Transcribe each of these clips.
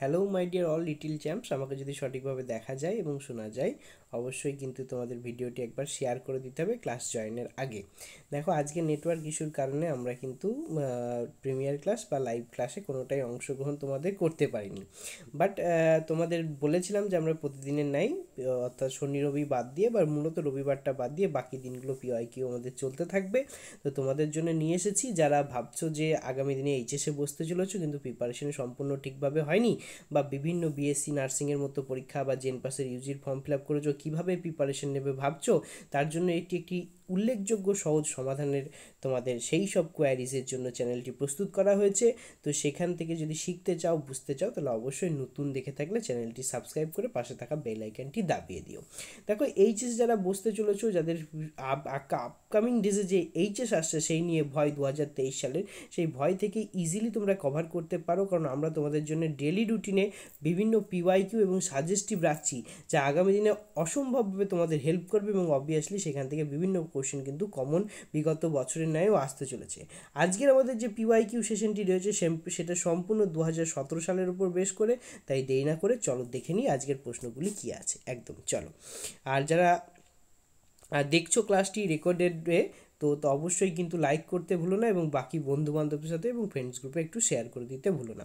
hello my dear all little champs আমাকে যদি সঠিকভাবে দেখা যায় এবং শোনা যায় অবশ্যই কিন্তু তোমাদের ভিডিওটি একবার শেয়ার করে দিতে হবে ক্লাস জয়েনের আগে দেখো আজকে নেটওয়ার্ক ইস্যুর কারণে আমরা কিন্তু প্রিমিয়ার ক্লাস বা লাইভ ক্লাসে কোনোটাই অংশগ্রহণ তোমাদের করতে পারিনি বাট তোমাদের বলেছিলাম যে আমরা প্রতিদিনের নাই অর্থাৎ শনি রবি বাদ দিয়ে বা মূলত রবিবারটা বাদ দিয়ে বাকি দিনগুলো পিওয়াই কিউ আমাদের চলতে থাকবে তো তোমাদের জন্য নিয়ে এসেছি যারা ভাবছো যে আগামী দিনে এইচএসে বসতে চলেছো কিন্তু প্রিপারেশন সম্পূর্ণ ঠিকভাবে হয়নি বা বিভিন্ন বিএসসি নার্সিংয়ের মতো পরীক্ষা বা জেন পাসের ইউজির ফর্ম ফিল আপ করেছো কীভাবে প্রিপারেশন নেবে ভাবছো তার জন্য এটি একটি উল্লেখযোগ্য সহজ সমাধানের তোমাদের সেই সব কোয়ারিজের জন্য চ্যানেলটি প্রস্তুত করা হয়েছে তো সেখান থেকে যদি শিখতে চাও বুঝতে চাও তাহলে অবশ্যই নতুন দেখে থাকলে চ্যানেলটি সাবস্ক্রাইব করে পাশে থাকা বেল আইকনটি দাবিয়ে দিও দেখো এইচএস যারা বসতে চলেছো যাদের আপকামিং ডেজে যে এইচএস আসছে সেই নিয়ে ভয় দু হাজার তেইশ সালের সেই ভয় থেকে ইজিলি তোমরা কভার করতে পারো কারণ আমরা তোমাদের জন্য ডেলি রুটিনে বিভিন্ন পিওয়াইকিউ এবং সাজেস্টিভ রাখছি যা আগামী দিনে অসম্ভবভাবে তোমাদের হেল্প করবে এবং অবভিয়াসলি সেখান থেকে বিভিন্ন কোশ্চেন কিন্তু কমন বিগত বছরের ন্যায়ও আসতে চলেছে আজকের আমাদের যে পিওয়াই কিউ সেশনটি রয়েছে সেটা সম্পূর্ণ দু সালের উপর বেশ করে তাই দেরি না করে চলো দেখে নিই আজকের প্রশ্নগুলি কী আছে একদম চলো আর যারা দেখছো ক্লাসটি রেকর্ডেড তো তো অবশ্যই কিন্তু লাইক করতে ভুলো না এবং বাকি বন্ধু বান্ধবের সাথে এবং ফ্রেন্ডস গ্রুপে একটু শেয়ার করে দিতে ভুলো না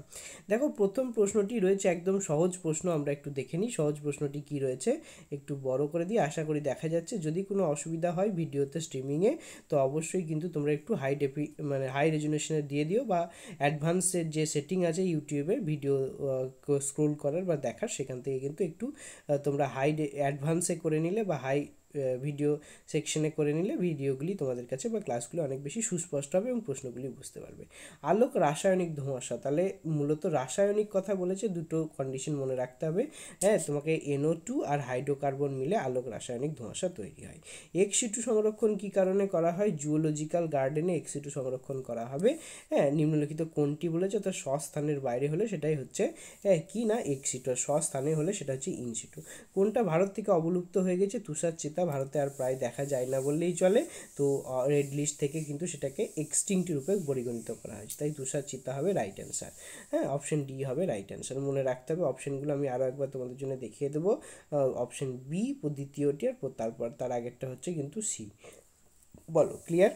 দেখো প্রথম প্রশ্নটি রয়েছে একদম সহজ প্রশ্ন আমরা একটু দেখে নিই সহজ প্রশ্নটি কি রয়েছে একটু বড় করে দিই আশা করি দেখা যাচ্ছে যদি কোনো অসুবিধা হয় ভিডিওতে স্ট্রিমিংয়ে তো অবশ্যই কিন্তু তোমরা একটু হাই ডেফি মানে হাই রেজুলেশনে দিয়ে দিও বা অ্যাডভান্সের যে সেটিং আছে ইউটিউবে ভিডিও স্ক্রোল করার বা দেখার সেখান থেকে কিন্তু একটু তোমরা হাই অ্যাডভান্সে করে নিলে বা হাই ভিডিও সেকশনে করে নিলে ভিডিওগুলি তোমাদের কাছে বা ক্লাসগুলি অনেক বেশি সুস্পষ্ট হবে এবং প্রশ্নগুলি বুঝতে পারবে আলোক রাসায়নিক ধোঁয়াশা তাহলে মূলত রাসায়নিক কথা বলেছে দুটো কন্ডিশন মনে রাখতে হবে হ্যাঁ তোমাকে এনও টু আর হাইড্রোকার্বন মিলে আলোক রাসায়নিক ধোঁয়াশা তৈরি হয় এক্সিটু e সংরক্ষণ কি কারণে করা হয় জুওলজিক্যাল গার্ডেনে এক্সিটু সংরক্ষণ করা হবে হ্যাঁ নিম্নলিখিত কোনটি বলেছে অর্থাৎ স্বস্থানের বাইরে হলে সেটাই হচ্ছে হ্যাঁ কি না এক্সিটু e স্বস্থানে হলে সেটা হচ্ছে ইনসিটু কোনটা ভারত থেকে অবলুপ্ত হয়ে গেছে তুষার চেতা তা ভারতে আর প্রায় দেখা যায় না বললেই চলে তো রেড লিস্ট থেকে কিন্তু সেটাকে এক্সটিংট রূপে পরিগণিত করা হয়েছে তাই তুষার চিতা হবে রাইট অ্যান্সার হ্যাঁ অপশন ডি হবে রাইট অ্যান্সার মনে রাখতে হবে অপশনগুলো আমি আরও একবার তোমাদের জন্য দেখিয়ে দেবো অপশন বি দ্বিতীয়টি আর তারপর তার আগেরটা হচ্ছে কিন্তু সি বলো ক্লিয়ার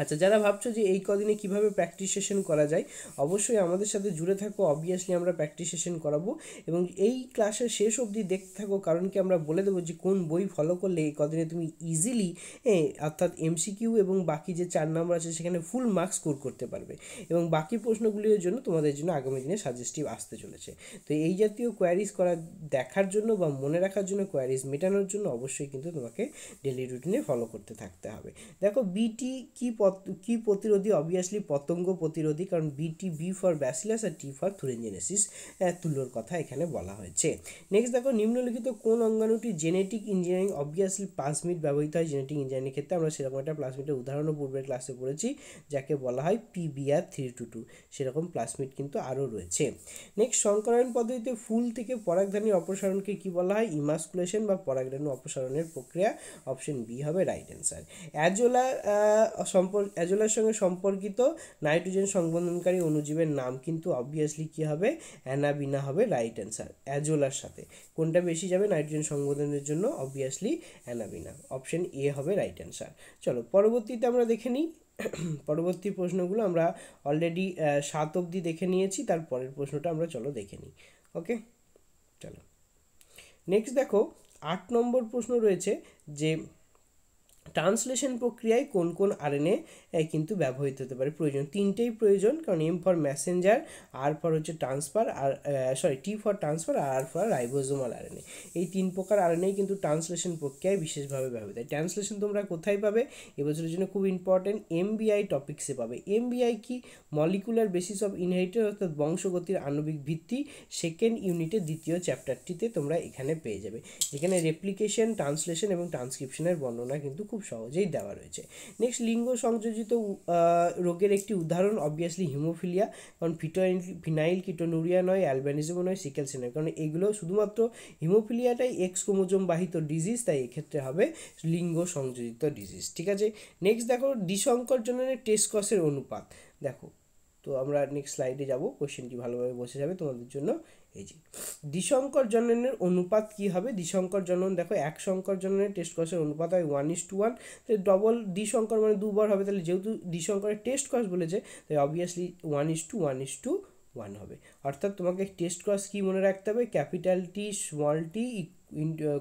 আচ্ছা যারা ভাবছো যে এই কদিনে কিভাবে প্র্যাকটিস সেশন করা যায় অবশ্যই আমাদের সাথে জুড়ে থাকো অবভিয়াসলি আমরা প্র্যাকটিস সেশন করাবো এবং এই ক্লাসের শেষ অবধি দেখতে থাকো কারণ কি আমরা বলে দেবো যে কোন বই ফলো করলে এই কদিনে তুমি ইজিলি হ্যাঁ অর্থাৎ এমসিকিউ এবং বাকি যে চার নম্বর আছে সেখানে ফুল মার্কস স্কোর করতে পারবে এবং বাকি প্রশ্নগুলির জন্য তোমাদের জন্য আগামী দিনে সাজেস্টিভ আসতে চলেছে তো এই জাতীয় কোয়ারিজ করা দেখার জন্য বা মনে রাখার জন্য কোয়ারিজ মেটানোর জন্য অবশ্যই কিন্তু তোমাকে ডেলি রুটিনে ফলো করতে থাকতে হবে দেখো বিটি কী কী প্রতিরোধী অবভিয়াসলি পতঙ্গ প্রতিরোধী কারণ বিটি বি ফর ব্যাসিলাস আর টি ফর থুরেঞ্জেনেসিস তুলোর কথা এখানে বলা হয়েছে নেক্সট দেখো নিম্নলিখিত কোন অঙ্গাণুটি জেনেটিক ইঞ্জিনিয়ারিং অবভিয়াসলি প্লাসমিট ব্যবহৃত হয় জেনেটিক ইঞ্জিনিয়ারিংয়ের ক্ষেত্রে আমরা সেরকম একটা প্লাসমিটের উদাহরণও পূর্বের ক্লাসে পড়েছি যাকে বলা হয় পিবিআর থ্রি টু টু সেরকম প্লাসমিট কিন্তু আরও রয়েছে নেক্সট সংকরায়ন পদ্ধতিতে ফুল থেকে পরাগধানী অপসারণকে কি বলা হয় ইমাস্কুলেশন বা পরাগধানী অপসারণের প্রক্রিয়া অপশন বি হবে রাইট অ্যান্সার অ্যাজোলা সম্প অ্যাজোলার সঙ্গে সম্পর্কিত নাইট্রোজেন সংবন্ধনকারী অণুজীবের নাম কিন্তু অবভিয়াসলি কী হবে অ্যানাবিনা হবে রাইট অ্যান্সার অ্যাজোলার সাথে কোনটা বেশি যাবে নাইট্রোজেন সংবন্ধনের জন্য অবভিয়াসলি অ্যানাবিনা অপশন এ হবে রাইট অ্যান্সার চলো পরবর্তীতে আমরা দেখে নিই পরবর্তী প্রশ্নগুলো আমরা অলরেডি সাত অবধি দেখে নিয়েছি তারপরের প্রশ্নটা আমরা চলো দেখে নিই ওকে চলো নেক্সট দেখো আট নম্বর প্রশ্ন রয়েছে যে ট্রান্সলেশন প্রক্রিয়ায় কোন কোন আরএনএ কিন্তু ব্যবহৃত হতে পারে প্রয়োজন তিনটেই প্রয়োজন কারণ M for messenger R for হচ্ছে ট্রান্সফার আর সরি টি ফর ট্রান্সফার আর আর ফর রাইবোজোমাল আরএনএ এই তিন প্রকার আরএনএ কিন্তু ট্রান্সলেশন প্রক্রিয়ায় বিশেষভাবে ব্যবহৃত হয় ট্রান্সলেশন তোমরা কোথায় পাবে এবছরের জন্য খুব ইম্পর্টেন্ট এমবিআই টপিক্সে পাবে এমবিআই কি মলিকুলার বেসিস অফ ইনহেরিটেড অর্থাৎ বংশগতির আণবিক ভিত্তি সেকেন্ড ইউনিটের দ্বিতীয় চ্যাপ্টারটিতে তোমরা এখানে পেয়ে যাবে এখানে রেপ্লিকেশন ট্রান্সলেশন এবং ট্রান্সক্রিপশনের বর্ণনা কিন্তু খুব খুব সহজেই দেওয়া রয়েছে নেক্সট লিঙ্গ সংযোজিত রোগের একটি উদাহরণ অবভিয়াসলি হিমোফিলিয়া কারণ ফিটোয়েন ফিনাইল কিটোনুরিয়া নয় অ্যালবানিজম নয় সিকেল সেল নয় কারণ এগুলো শুধুমাত্র হিমোফিলিয়াটাই এক্স কোমোজম বাহিত ডিজিজ তাই এক্ষেত্রে হবে লিঙ্গ সংযোজিত ডিজিজ ঠিক আছে নেক্সট দেখো ডিসংকরজনের টেস্ট কসের অনুপাত দেখো তো আমরা নেক্সট স্লাইডে যাব কি ভালোভাবে বসে যাবে তোমাদের জন্য এই যে দ্বিশঙ্কর জননের অনুপাত কি হবে দ্বিশঙ্কর জনন দেখো এক সংকর জননের টেস্ট কসের অনুপাত হয় one is two one double দ্বিশঙ্কর মানে দুবার হবে তাহলে যেহেতু দ্বিশঙ্করের টেস্ট কস বলেছে তাই obviously one is two one is two one হবে অর্থাৎ তোমাকে টেস্ট ক্রস কী মনে রাখতে হবে capital T small T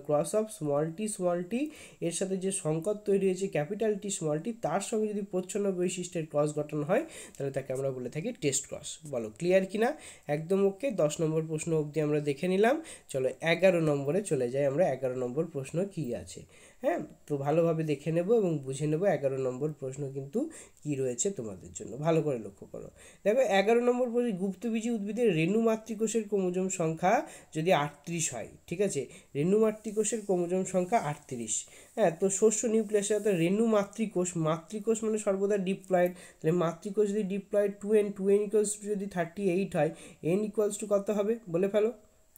cross of small t small t এর সাথে যে সংকট তৈরি হয়েছে ক্যাপিটালটি স্মলটি তার সঙ্গে যদি প্রচ্ছন্ন বৈশিষ্ট্যের ক্রস গঠন হয় তাহলে তাকে আমরা বলে থাকি টেস্ট ক্রস বলো ক্লিয়ার কিনা একদম ওকে দশ নম্বর প্রশ্ন অবধি আমরা দেখে নিলাম চলো এগারো নম্বরে চলে যাই আমরা এগারো নম্বর প্রশ্ন কি আছে হ্যাঁ তো ভালোভাবে দেখে নেব এবং বুঝে নেব এগারো নম্বর প্রশ্ন কিন্তু কি রয়েছে তোমাদের জন্য ভালো করে লক্ষ্য করো দেখো এগারো নম্বর প্রশ্ন গুপ্তবীজি উদ্ভিদের রেণু মাতৃকোষের কোমোজম সংখ্যা যদি আটত্রিশ হয় ঠিক আছে রেণু মাতৃকোষের ক্রোমোজোম সংখ্যা আটত্রিশ হ্যাঁ তো শস্য নিউক্লিয়াসের অর্থাৎ রেণু মাতৃকোষ মাতৃকোষ মানে সর্বদা ডিপ্লয়েড তাহলে মাতৃকোষ যদি diploid two N two N equals to যদি থার্টি এইট হয় এন ইকুয়ালস টু কত হবে বলে ফেলো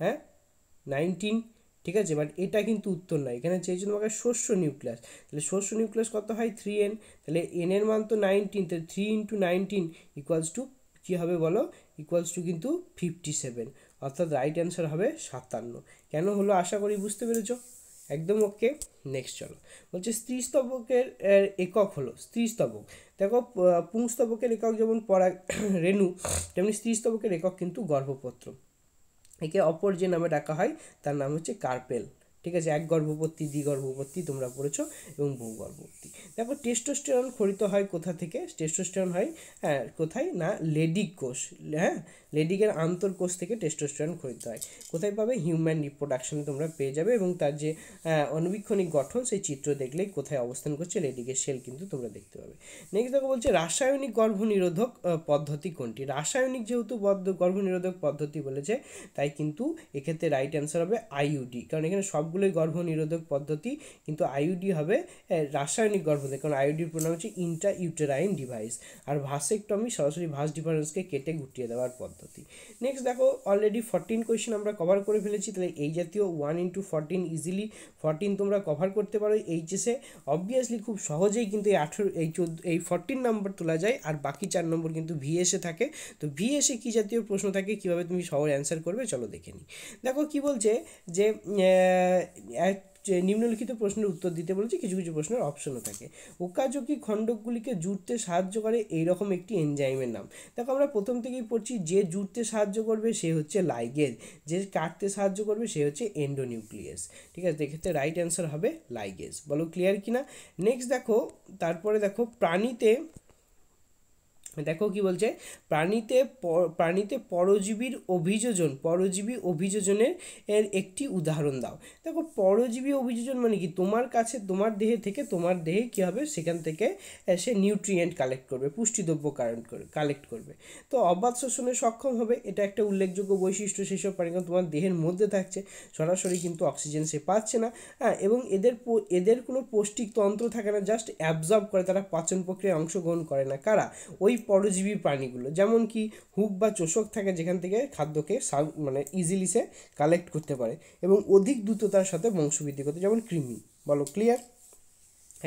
হ্যাঁ নাইনটিন ঠিক আছে বাট এটা কিন্তু উত্তর নয় এখানে চেয়েছে তোমাকে শস্য নিউক্লিয়াস তাহলে শস্য নিউক্লিয়াস কত হয় থ্রি এন তাহলে এনের মান তো নাইনটিন তাহলে three into nineteen equals to কী হবে বলো ইকুয়ালস টু কিন্তু ফিফটি সেভেন অর্থাৎ রাইট অ্যান্সার হবে সাতান্ন কেন হলো আশা করি বুঝতে পেরেছ একদম ওকে নেক্সট চলো বলছে স্ত্রীস্তবকের একক হলো স্ত্রীস্তবক দেখো পুংস্তবকের একক যেমন পরাগ রেণু তেমনি স্ত্রীস্তবকের একক কিন্তু গর্ভপত্র একে অপর যে নামে ডাকা হয় তার নাম হচ্ছে কার্পেল ঠিক আছে এক গর্ভবতী দ্বিগর্ভবতী তোমরা পড়েছো এবং বহু গর্ভবতী দেখো টেস্টোস্টেরন খরিত হয় কোথা থেকে টেস্টোস্টেরন হয় হ্যাঁ কোথায় না লেডি কোষ হ্যাঁ লেডিকের আন্তর্কোষ থেকে টেস্টোস্টেরন খরিত হয় কোথায় পাবে হিউম্যান রিপ্রোডাকশনে তোমরা পেয়ে যাবে এবং তার যে অনুবীক্ষণিক গঠন সেই চিত্র দেখলেই কোথায় অবস্থান করছে লেডিকের সেল কিন্তু তোমরা দেখতে পাবে নেক্সট দেখো বলছে রাসায়নিক গর্ভনিরোধক পদ্ধতি কোনটি রাসায়নিক যেহেতু গর্ভনিরোধক পদ্ধতি বলেছে তাই কিন্তু এক্ষেত্রে রাইট অ্যান্সার হবে আইউডি কারণ এখানে সবগুলোই গর্ভনিরোধক পদ্ধতি কিন্তু আইউডি হবে রাসায়নিক গর্ভতে কারণ আইউডির প্রণাম হচ্ছে ইন্টা ইউটেরাইন ডিভাইস আর ভাসেকটমি সরাসরি ভাস ডিফারেন্সকে কেটে গুটিয়ে দেওয়ার পদ্ধতি পদ্ধতি নেক্সট দেখো অলরেডি ফরটিন কোয়েশ্চেন আমরা কভার করে ফেলেছি তাহলে এই জাতীয় one into fourteen easily fourteen তোমরা কভার করতে পারো এইচএসে অবভিয়াসলি খুব সহজেই কিন্তু এই আঠেরো এই চোদ্দ এই ফরটিন নম্বর তোলা যায় আর বাকি চার নম্বর কিন্তু ভিএসে থাকে তো ভিএসে কী জাতীয় প্রশ্ন থাকে কীভাবে তুমি সহজ অ্যান্সার করবে চলো দেখে নিই দেখো কি বলছে যে যে নিম্নলিখিত প্রশ্নের উত্তর দিতে বলেছে কিছু কিছু প্রশ্নের অপশনও থাকে ওকাজকি খণ্ডকগুলিকে জুড়তে সাহায্য করে এইরকম একটি এনজাইমের নাম দেখো আমরা প্রথম থেকেই পড়ছি যে জুড়তে সাহায্য করবে সে হচ্ছে লাইগেজ যে কাটতে সাহায্য করবে সে হচ্ছে এন্ডোনিউক্লিয়াস ঠিক আছে এক্ষেত্রে রাইট অ্যান্সার হবে লাইগেজ বলো ক্লিয়ার কিনা নেক্সট দেখো তারপরে দেখো প্রাণীতে দেখো কি বলছে প্রাণীতে প্রাণীতে পরজীবীর অভিযোজন পরজীবী অভিযোজনের এর একটি উদাহরণ দাও দেখো পরজীবী অভিযোজন মানে কি তোমার কাছে তোমার দেহে থেকে তোমার দেহে কী হবে সেখান থেকে সে নিউট্রিয়েন্ট কালেক্ট করবে পুষ্টিদ্রব্য কারেন্ট করে কালেক্ট করবে তো অবাধ শোষণে সক্ষম হবে এটা একটা উল্লেখযোগ্য বৈশিষ্ট্য সেই সব প্রাণী তোমার দেহের মধ্যে থাকছে সরাসরি কিন্তু অক্সিজেন সে পাচ্ছে না হ্যাঁ এবং এদের এদের কোনো পৌষ্টিক তন্ত্র থাকে না জাস্ট অ্যাবজর্ব করে তারা পাচন প্রক্রিয়ায় অংশগ্রহণ করে না কারা ওই পরজীবী প্রাণীগুলো যেমন কি হুক বা চোষক থাকে যেখান থেকে খাদ্যকে মানে ইজিলি সে কালেক্ট করতে পারে এবং অধিক দ্রুততার সাথে বংশবৃদ্ধি করতে যেমন কৃমি বলো ক্লিয়ার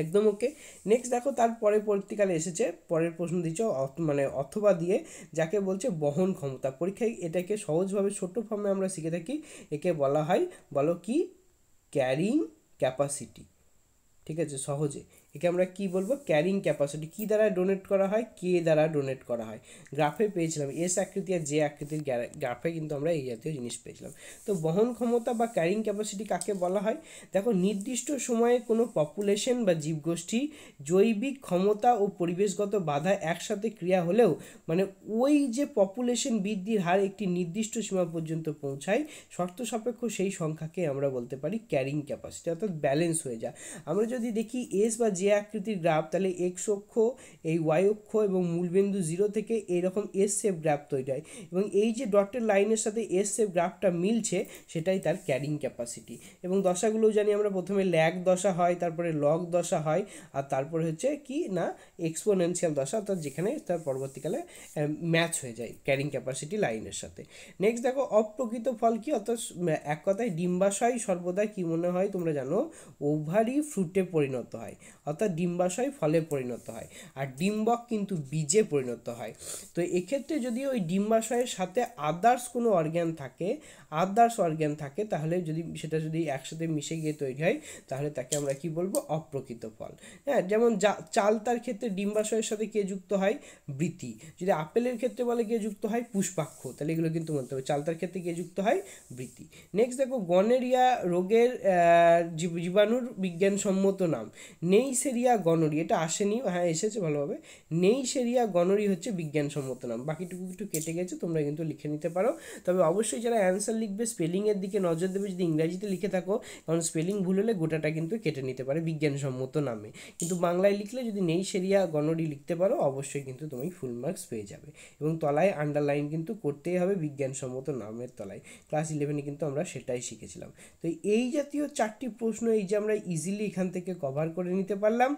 একদম ওকে নেক্সট দেখো তার পরবর্তীকালে এসেছে পরের প্রশ্ন দিচ্ছে মানে অথবা দিয়ে যাকে বলছে বহন ক্ষমতা পরীক্ষায় এটাকে সহজভাবে ছোট ফর্মে আমরা শিখে থাকি একে বলা হয় বলো কি ক্যারিং ক্যাপাসিটি ঠিক আছে সহজে একে আমরা কি বলবো ক্যারিং ক্যাপাসিটি কি দ্বারা ডোনেট করা হয় কে দ্বারা ডোনেট করা হয় গ্রাফে পেয়েছিলাম এস আকৃতি আর জে আকৃতির গ্রাফে কিন্তু আমরা এই জাতীয় জিনিস পেয়েছিলাম তো বহন ক্ষমতা বা ক্যারিং ক্যাপাসিটি কাকে বলা হয় দেখো নির্দিষ্ট সময়ে কোনো পপুলেশন বা জীবগোষ্ঠী জৈবিক ক্ষমতা ও পরিবেশগত বাধা একসাথে ক্রিয়া হলেও মানে ওই যে পপুলেশন বৃদ্ধির হার একটি নির্দিষ্ট সীমা পর্যন্ত পৌঁছায় শর্ত সাপেক্ষ সেই সংখ্যাকে আমরা বলতে পারি ক্যারিং ক্যাপাসিটি অর্থাৎ ব্যালেন্স হয়ে যায় আমরা যদি দেখি এস বা জে যে আকৃতির গ্রাফ তাহলে এক্স অক্ষ এই ওয়াই অক্ষ এবং মূলবিন্দু জিরো থেকে এরকম এস সেফ গ্রাফ তৈরি হয় এবং এই যে ডটের লাইনের সাথে এস সেফ গ্রাফটা মিলছে সেটাই তার ক্যারিং ক্যাপাসিটি এবং দশাগুলোও জানি আমরা প্রথমে ল্যাগ দশা হয় তারপরে লগ দশা হয় আর তারপরে হচ্ছে কি না এক্সপোনেনশিয়াল দশা অর্থাৎ যেখানে তার পরবর্তীকালে ম্যাচ হয়ে যায় ক্যারিং ক্যাপাসিটি লাইনের সাথে নেক্সট দেখো অপ্রকৃত ফল কি অর্থাৎ এক কথায় ডিম্বাশয় সর্বদা কি মনে হয় তোমরা জানো ওভারই ফ্রুটে পরিণত হয় অর্থাৎ ডিম্বাশয় ফলে পরিণত হয় আর ডিম্বক কিন্তু বীজে পরিণত হয় তো এক্ষেত্রে যদি ওই ডিম্বাশয়ের সাথে আদার্স কোনো অর্গ্যান থাকে আদার্স অর্গ্যান থাকে তাহলে যদি সেটা যদি একসাথে মিশে গিয়ে তৈরি হয় তাহলে তাকে আমরা কি বলবো অপ্রকৃত ফল হ্যাঁ যেমন যা চালতার ক্ষেত্রে ডিম্বাশয়ের সাথে কে যুক্ত হয় বৃতি যদি আপেলের ক্ষেত্রে বলে কে যুক্ত হয় পুষ্পাক্ষ তাহলে এগুলো কিন্তু মনে হবে চালতার ক্ষেত্রে কে যুক্ত হয় বৃতি নেক্সট দেখো গনেরিয়া রোগের জীবাণুর বিজ্ঞানসম্মত নাম নেই নেইসেরিয়া গনরি এটা আসেনি হ্যাঁ এসেছে ভালোভাবে নেইসেরিয়া গনরি হচ্ছে বিজ্ঞানসম্মত নাম বাকিটুকু একটু কেটে গেছে তোমরা কিন্তু লিখে নিতে পারো তবে অবশ্যই যারা অ্যান্সার লিখবে স্পেলিংয়ের দিকে নজর দেবে যদি ইংরাজিতে লিখে থাকো কারণ স্পেলিং ভুল হলে গোটাটা কিন্তু কেটে নিতে পারে বিজ্ঞানসম্মত নামে কিন্তু বাংলায় লিখলে যদি নেইসেরিয়া গনরি লিখতে পারো অবশ্যই কিন্তু তুমি ফুল মার্কস পেয়ে যাবে এবং তলায় আন্ডারলাইন কিন্তু করতেই হবে বিজ্ঞানসম্মত নামের তলায় ক্লাস ইলেভেনে কিন্তু আমরা সেটাই শিখেছিলাম তো এই জাতীয় চারটি প্রশ্ন এই যে আমরা ইজিলি এখান থেকে কভার করে নিতে পারি পারলাম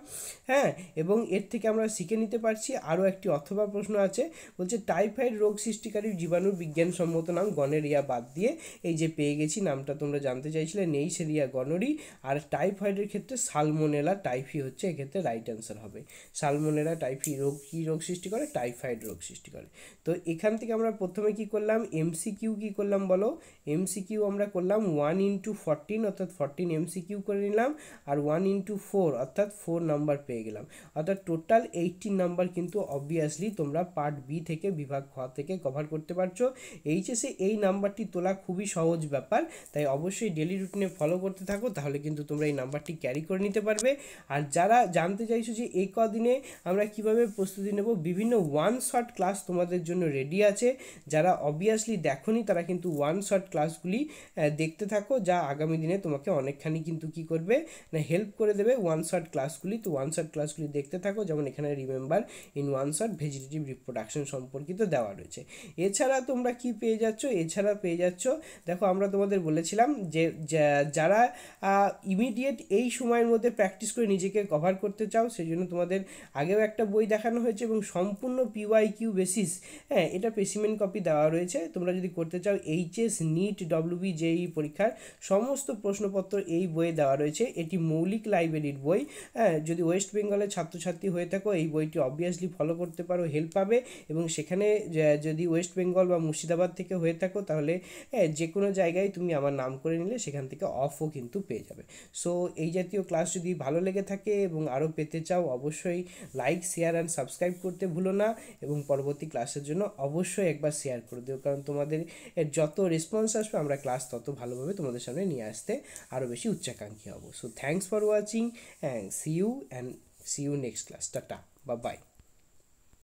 হ্যাঁ এবং এর থেকে আমরা শিখে নিতে পারছি আরও একটি অথবা প্রশ্ন আছে বলছে টাইফয়েড রোগ সৃষ্টিকারী জীবাণুর বিজ্ঞানসম্মত নাম গনেরিয়া বাদ দিয়ে এই যে পেয়ে গেছি নামটা তোমরা জানতে চাইছিলে নেইসেরিয়া গনরি আর টাইফয়েডের ক্ষেত্রে সালমোনেলা টাইফি হচ্ছে এক্ষেত্রে রাইট অ্যান্সার হবে সালমোনেলা টাইফি রোগ কী রোগ সৃষ্টি করে টাইফয়েড রোগ সৃষ্টি করে তো এখান থেকে আমরা প্রথমে কি করলাম এমসিকিউ কি করলাম বলো এমসিকিউ আমরা করলাম ওয়ান ইন্টু ফরটিন অর্থাৎ ফরটিন এমসিকিউ করে নিলাম আর ওয়ান ইন্টু ফোর অর্থাৎ ফোর নাম্বার পেয়ে গেলাম অর্থাৎ টোটাল এইটটিন নাম্বার কিন্তু অবভিয়াসলি তোমরা পার্ট বি থেকে বিভাগ খ থেকে কভার করতে পারছো এইচএসে এই নাম্বারটি তোলা খুবই সহজ ব্যাপার তাই অবশ্যই ডেলি রুটিনে ফলো করতে থাকো তাহলে কিন্তু তোমরা এই নাম্বারটি ক্যারি করে নিতে পারবে আর যারা জানতে চাইছো যে এই কদিনে আমরা কিভাবে প্রস্তুতি নেব বিভিন্ন ওয়ান শট ক্লাস তোমাদের জন্য রেডি আছে যারা অবভিয়াসলি দেখোনি তারা কিন্তু ওয়ান শট ক্লাসগুলি দেখতে থাকো যা আগামী দিনে তোমাকে অনেকখানি কিন্তু কি করবে না হেল্প করে দেবে ওয়ান শট ক্লাস ক্লাসগুলি তো ওয়ান শট ক্লাসগুলি দেখতে থাকো যেমন এখানে remember in one shot vegetative reproduction সম্পর্কিত দেওয়া রয়েছে এছাড়া তোমরা কি পেয়ে যাচ্ছ এছাড়া পেয়ে যাচ্ছ দেখো আমরা তোমাদের বলেছিলাম যে যারা ইমিডিয়েট এই সময়ের মধ্যে প্র্যাকটিস করে নিজেকে কভার করতে চাও সেই জন্য তোমাদের আগেও একটা বই দেখানো হয়েছে এবং সম্পূর্ণ পিওয়াই কিউ বেসিস হ্যাঁ এটা পেসিমেন্ট কপি দেওয়া রয়েছে তোমরা যদি করতে চাও এইচএস নিট ডব্লিউবি জেই পরীক্ষার সমস্ত প্রশ্নপত্র এই বইয়ে দেওয়া রয়েছে এটি মৌলিক লাইব্রেরির বই হ্যাঁ যদি ওয়েস্ট বেঙ্গলের ছাত্রছাত্রী হয়ে থাকো এই বইটি অবভিয়াসলি ফলো করতে পারো হেল্প পাবে এবং সেখানে যদি ওয়েস্ট বেঙ্গল বা মুর্শিদাবাদ থেকে হয়ে থাকো তাহলে হ্যাঁ, যে কোনো জায়গায় তুমি আমার নাম করে নিলে সেখান থেকে অফও কিন্তু পেয়ে যাবে সো এই জাতীয় ক্লাস যদি ভালো লেগে থাকে এবং আরও পেতে চাও অবশ্যই লাইক শেয়ার অ্যান্ড সাবস্ক্রাইব করতে ভুলো না এবং পরবর্তী ক্লাসের জন্য অবশ্যই একবার শেয়ার করে দিও কারণ তোমাদের যত রেসপন্স আসবে আমরা ক্লাস তত ভালোভাবে তোমাদের সামনে নিয়ে আসতে আরও বেশি উচ্চাকাঙ্ক্ষী হব so thanks for watching and see you and see you next class tata bye bye